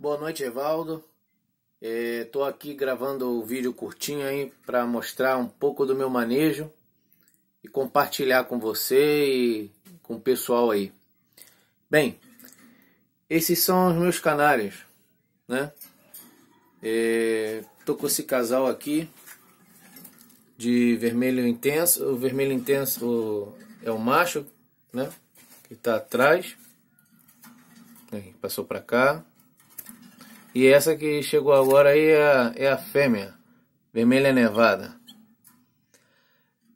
Boa noite, Evaldo. Estou é, aqui gravando o um vídeo curtinho aí para mostrar um pouco do meu manejo e compartilhar com você e com o pessoal aí. Bem, esses são os meus canários, né? É, tô com esse casal aqui de vermelho intenso. O vermelho intenso é o macho, né? Que está atrás. Aí, passou para cá e essa que chegou agora aí é a, é a fêmea, vermelha nevada.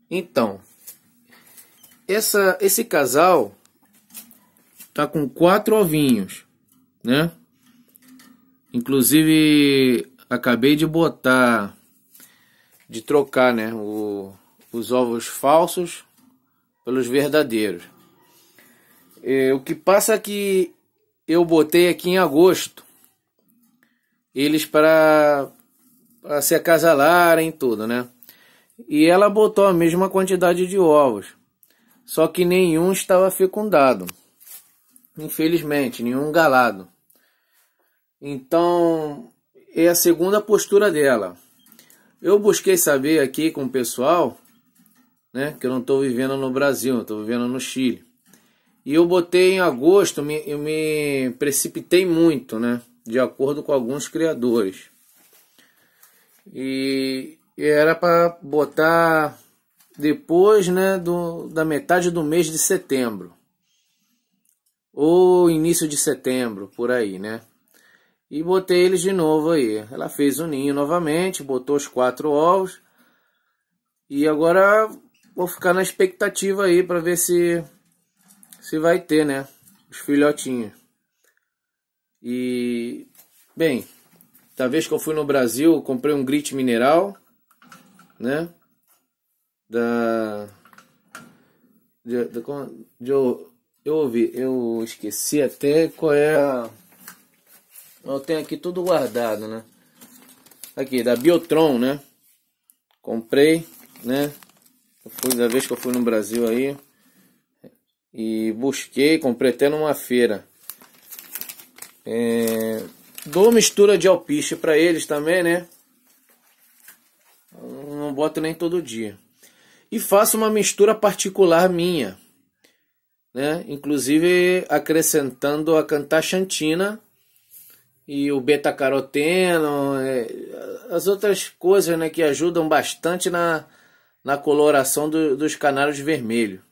Então, essa, esse casal tá com quatro ovinhos, né? Inclusive, acabei de botar, de trocar, né? O, os ovos falsos pelos verdadeiros. É, o que passa é que eu botei aqui em agosto eles para, para se acasalarem tudo, né? E ela botou a mesma quantidade de ovos, só que nenhum estava fecundado. Infelizmente, nenhum galado. Então, é a segunda postura dela. Eu busquei saber aqui com o pessoal, né, que eu não estou vivendo no Brasil, estou vivendo no Chile. E eu botei em agosto, me, eu me precipitei muito, né? de acordo com alguns criadores. E, era para botar depois né, do, da metade do mês de setembro. Ou início de setembro, por aí, né? E botei eles de novo aí. Ela fez o ninho novamente, botou os quatro ovos. E agora vou ficar na expectativa aí para ver se se vai ter, né? Os filhotinhos. E, bem, da vez que eu fui no Brasil, comprei um grit mineral, né? Da. De, de, de, eu, eu ouvi, eu esqueci até qual é a. Eu tenho aqui tudo guardado, né? Aqui, da Biotron, né? Comprei, né? da vez que eu fui no Brasil aí. E busquei, comprei até numa feira. É, dou mistura de alpiste para eles também, né? Não boto nem todo dia. E faço uma mistura particular minha, né? Inclusive acrescentando a cantaxantina e o beta-caroteno, é, as outras coisas, né, que ajudam bastante na, na coloração do, dos canários vermelho.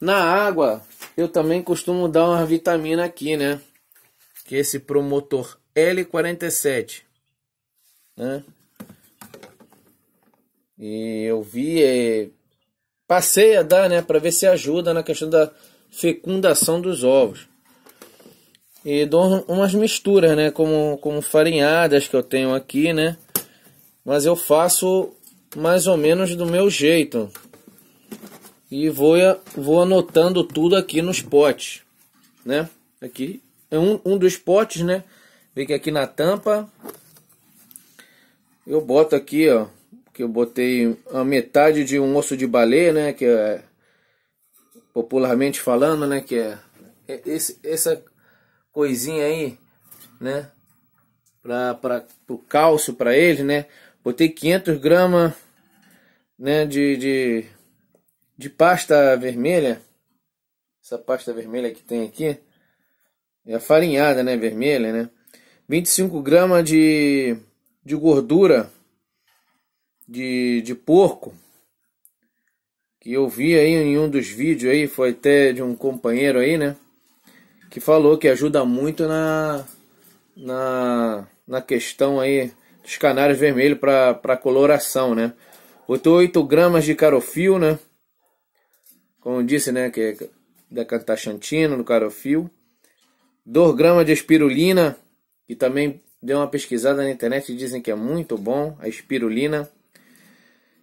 Na água, eu também costumo dar uma vitamina aqui, né? que esse promotor L47, né? E eu vi, é, passei a dar, né, para ver se ajuda na questão da fecundação dos ovos. E dou umas misturas, né, como, como farinhadas que eu tenho aqui, né? Mas eu faço mais ou menos do meu jeito. E vou, vou anotando tudo aqui nos potes, né? Aqui é um, um dos potes, né? Vê que aqui na tampa eu boto aqui, ó, que eu botei a metade de um osso de baleia, né, que é popularmente falando, né, que é, é esse, essa coisinha aí, né, para o cálcio para ele, né, botei 500 gramas, né, de, de, de pasta vermelha, essa pasta vermelha que tem aqui, é a farinhada, né? Vermelha, né? 25 gramas de, de gordura de, de porco. Que eu vi aí em um dos vídeos aí, foi até de um companheiro aí, né? Que falou que ajuda muito na, na, na questão aí dos canários vermelhos para coloração, né? Botou 8 gramas de carofil, né? Como disse, né? Que é da Cantachantina, no carofil. 2 gramas de espirulina, e também deu uma pesquisada na internet dizem que é muito bom a espirulina.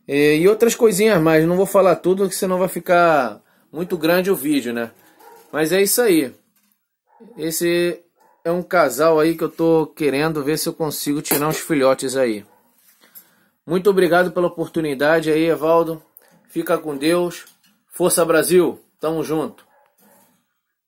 E, outras coisinhas mais, não vou falar tudo que senão vai ficar muito grande o vídeo, né? Mas é isso aí. Esse é um casal aí que eu tô querendo ver se eu consigo tirar uns filhotes aí. Muito obrigado pela oportunidade aí, Evaldo. Fica com Deus. Força Brasil. Tamo junto.